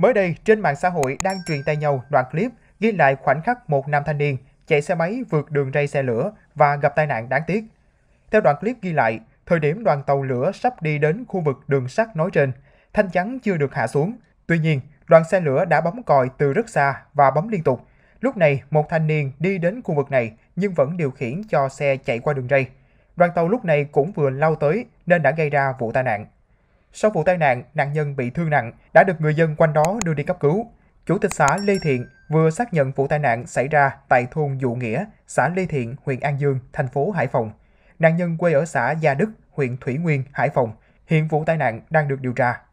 Mới đây, trên mạng xã hội đang truyền tay nhau đoạn clip ghi lại khoảnh khắc một nam thanh niên chạy xe máy vượt đường ray xe lửa và gặp tai nạn đáng tiếc. Theo đoạn clip ghi lại, thời điểm đoàn tàu lửa sắp đi đến khu vực đường sắt nói trên, thanh chắn chưa được hạ xuống. Tuy nhiên, đoàn xe lửa đã bấm còi từ rất xa và bấm liên tục. Lúc này, một thanh niên đi đến khu vực này nhưng vẫn điều khiển cho xe chạy qua đường ray. Đoàn tàu lúc này cũng vừa lao tới nên đã gây ra vụ tai nạn. Sau vụ tai nạn, nạn nhân bị thương nặng đã được người dân quanh đó đưa đi cấp cứu. Chủ tịch xã Lê Thiện vừa xác nhận vụ tai nạn xảy ra tại thôn Dụ Nghĩa, xã Lê Thiện, huyện An Dương, thành phố Hải Phòng. Nạn nhân quê ở xã Gia Đức, huyện Thủy Nguyên, Hải Phòng. Hiện vụ tai nạn đang được điều tra.